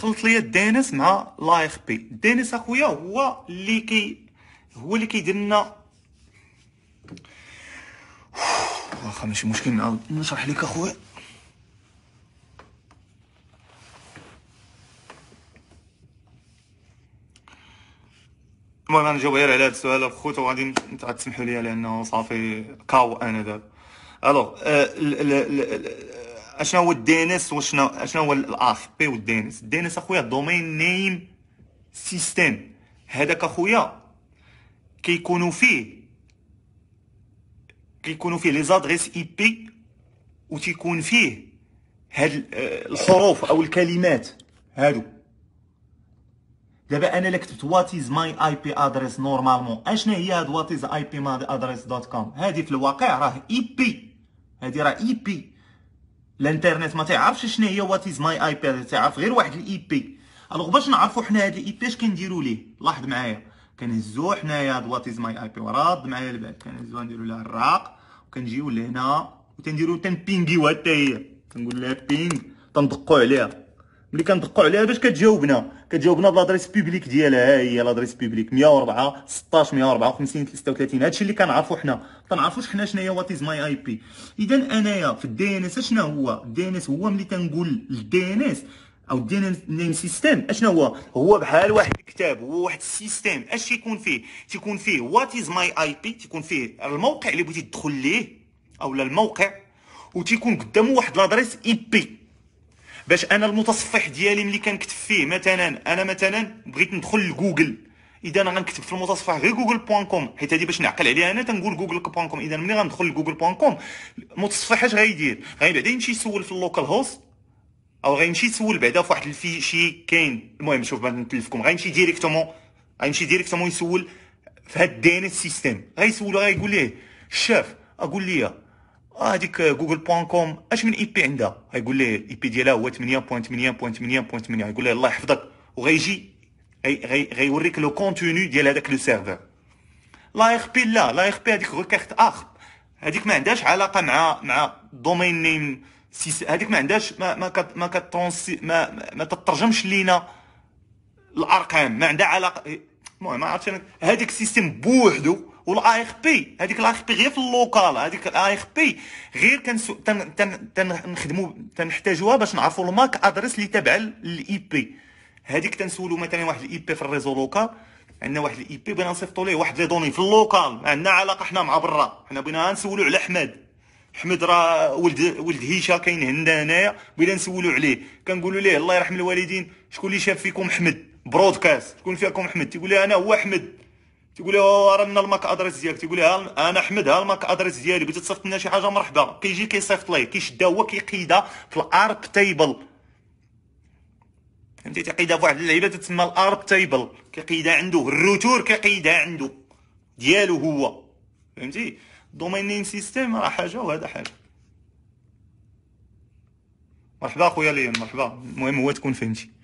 خلط ليا دينيس مع لا اف بي دينيس اخويا هو اللي كي هو اللي كيدير لنا واخا ماشي مشكل نعاود نشرح لك اخويا المهم غنجاوب غير على هذا السؤال بخوت وغادي تسمحوا لي لانه صافي كاو انا دابا الوغ آه، اشنو هو الدينس وشنو اشنو هو الاف بي والدينس الدينس اخويا دومين نيم سيستم هذاك اخويا كيكونوا فيه كيكونوا فيه لي زادريس اي بي وتيكون فيه هاد آه، الحروف او الكلمات هادو دابا انا لا كتبت وات از ماي اي بي ادريس نورمالمون اشنا هي هاد وات از اي بي ادريس دوت كوم هادي في الواقع راه اي بي هادي راه اي بي الانترنت ما تعرفش شنو هي وات از ماي اي بي تعرف غير واحد الاي بي e الوغ باش نعرفوا حنا هاد الاي بي e اش كنديروا ليه لاحظ معايا كنهزو حنايا هاد وات از ماي اي بي وراد معايا البال كنهزو نديرو لها الراق وكنجيو لهنا وتنديرو تنبينغيو حتى هي كنقول لها بينغ تندقو عليها ملي كندقوا عليها باش كتجاوبنا كتجاوبنا بلادريس بيبليك ديالها ها هي لادريس بيبليك 104 16 154 33 هادشي اللي كنعرفو حنا كنعرفوش حنا شنو هي وات از ماي اي بي اذا انايا في الدي ان اس شنو هو الدي ان اس هو ملي تنقول الدي ان اس او الدي ان نيم سيستم اشنو هو هو بحال واحد الكتاب هو واحد السيستم اش تيكون فيه تيكون فيه وات از ماي اي بي تيكون فيه الموقع اللي بغيتي تدخل ليه اولا الموقع وتيكون قدامه واحد لادريس اي بي باش انا المتصفح ديالي ملي كنكتب فيه مثلا انا مثلا بغيت ندخل لجوجل اذا انا غنكتب في المتصفح غير جوجل بوان كوم حيت هذه باش نعقل عليها انا تنقول جوجل بوان كوم اذا ملي غندخل لجوجل بوان كوم المتصفح اش غيدير غير بعدا يمشي يسول في اللوكال هوست او غيمشي يسول بعدا في واحد الفيشي كاين المهم شوف ما نتلفكم غيمشي ديريكتومون غيمشي ديريكتومون يسول في هاد الدي ان اس سيستيم غيسولو غيقول ليه الشاف اقول ليه اه هذيك جوجل بوان كوم اش من اي بي عندها غيقول ليه الاي بي ديالها هو 8.8.8.8 يقول ليه الله يحفظك وغيجي غيوريك لو كونتوني ديال هذاك لو سيرفر لا اخ بي لا لا اخ بي هذيك غير كارت اخ هذيك ما عندهاش علاقه مع مع دومين نيم هذيك ما عندهاش ما ما كت ما كترونسي ما ما تترجمش لينا الارقام ما عندها علاقه المهم ما عرفتش انا سيستم السيستم بوحدو والاي اخ بي هذيك الاي اخ بي غير في اللوكال هذيك الاي اخ بي غير كنسو تن تن تنخدموا تنحتاجوها باش نعرفوا الماك ادريس اللي تابعه للاي بي هذيك تنسولو مثلا واحد الاي بي في الريزو لوكال عندنا واحد الاي بي بغينا نصيفطوا ليه واحد لي دوني في اللوكال ما عندنا علاقه حنا مع برا حنا بغينا نسولو على حماد احمد راه ولد ولد هيشه كاين عندنا هنايا بغينا نسولو عليه كنقولوا ليه الله يرحم الوالدين شكون اللي شاف فيكم احمد برودكاست شكون فيكم احمد تيقول لي انا هو احمد تيقول لها راه الماك ادريس ديالك تيقول لها انا احمد ها الماك ادريس ديالي بغيتي تصيفط لنا شي حاجه مرحبا كيجي كيصيفط ليه كيشدها هو كيقيدها في الارب تيبل فهمتي تيقيدها في واحد اللعيبه تتسمى الارب تيبل كيقيدها عنده الروتور كيقيدها عنده ديالو هو فهمتي دومين نيم سيستيم راه حاجه وهذا حاجه مرحبا خويا ليون مرحبا المهم هو تكون فهمتي